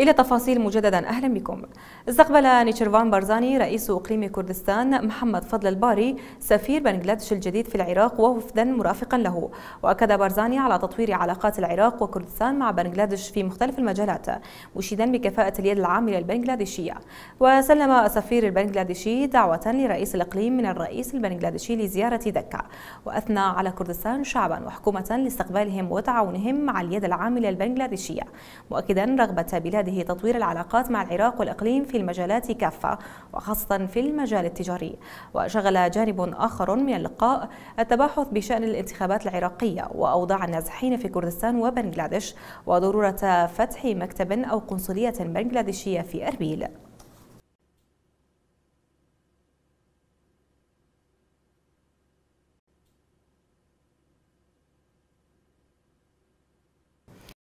إلى تفاصيل مجددا أهلا بكم استقبل نيشيروان بارزاني رئيس إقليم كردستان محمد فضل الباري سفير بنغلاديش الجديد في العراق ووفدا مرافقا له وأكد بارزاني على تطوير علاقات العراق وكردستان مع بنغلاديش في مختلف المجالات مشيدا بكفاءة اليد العاملة البنغلاديشية وسلم السفير البنغلاديشي دعوة لرئيس الإقليم من الرئيس البنغلاديشي لزيارة دكة وأثنى على كردستان شعبا وحكومة لاستقبالهم وتعاونهم مع اليد العاملة البنغلاديشية مؤكدا رغبة بلاد بلده تطوير العلاقات مع العراق والإقليم في المجالات كافة وخاصة في المجال التجاري وشغل جانب آخر من اللقاء التباحث بشأن الانتخابات العراقية وأوضاع النازحين في كردستان وبنغلاديش وضرورة فتح مكتب أو قنصلية بنغلاديشية في أربيل